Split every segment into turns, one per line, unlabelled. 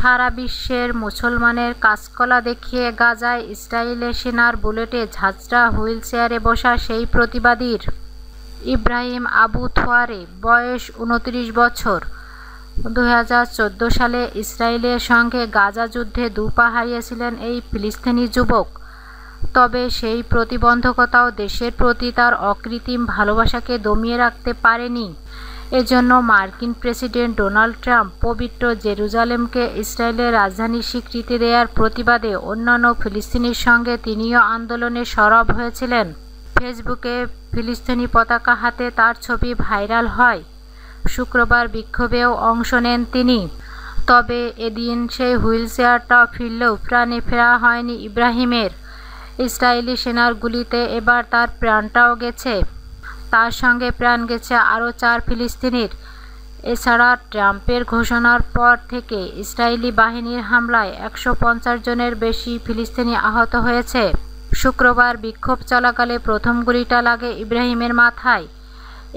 সারা বিশ্বের মুসলমানের কাজকলা দেখিয়ে গাজায় ইসরায়েলের সেনার বুলেটে ঝাঁঝরা হুইল চেয়ারে বসা সেই প্রতিবাদীর ইব্রাহিম আবু থোয়ারে বয়স উনত্রিশ বছর দু সালে ইসরায়েলের সঙ্গে গাজা যুদ্ধে দুপা হারিয়েছিলেন এই ফিলিস্তিনি যুবক তবে সেই প্রতিবন্ধকতাও দেশের প্রতি তার অকৃত্রিম ভালোবাসাকে দমিয়ে রাখতে পারেনি এজন্য মার্কিন প্রেসিডেন্ট ডোনাল্ড ট্রাম্প পবিত্র জেরুজালেমকে ইসরায়েলের রাজধানী স্বীকৃতি দেওয়ার প্রতিবাদে অন্যান্য ফিলিস্তিনির সঙ্গে তিনিও আন্দোলনে সরব হয়েছিলেন ফেসবুকে ফিলিস্তিনি পতাকা হাতে তার ছবি ভাইরাল হয় শুক্রবার বিক্ষোভেও অংশ নেন তিনি তবে এদিন সেই হুইল চেয়ারটা ফিরলেও প্রাণে ফেরা হয়নি ইব্রাহিমের ইসরায়েলি সেনার গুলিতে এবার তার প্রাণটাও গেছে তার সঙ্গে প্রাণ গেছে আরও চার ফিলিস্তিনির এছাড়া ট্রাম্পের ঘোষণার পর থেকে ইসরায়েলি বাহিনীর হামলায় একশো পঞ্চাশ জনের বেশি ফিলিস্তিনি আহত হয়েছে শুক্রবার বিক্ষোভ চলাকালে প্রথম গুলিটা লাগে ইব্রাহিমের মাথায়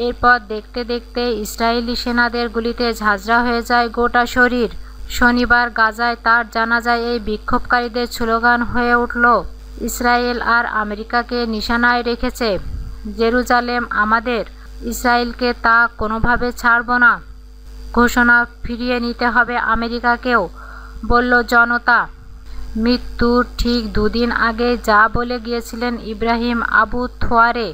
এরপর দেখতে দেখতে ইসরায়েলি সেনাদের গুলিতে ঝাঁঝরা হয়ে যায় গোটা শরীর শনিবার গাজায় তার জানা যায় এই বিক্ষোভকারীদের স্লোগান হয়ে উঠল ইসরায়েল আর আমেরিকাকে নিশানায় রেখেছে জেরুজালেম আমাদের ইসরায়েলকে তা কোনোভাবে ছাড়ব না ঘোষণা ফিরিয়ে নিতে হবে আমেরিকাকেও বলল জনতা মৃত্যুর ঠিক দুদিন আগে যা বলে গিয়েছিলেন ইব্রাহিম আবু থোয়ারে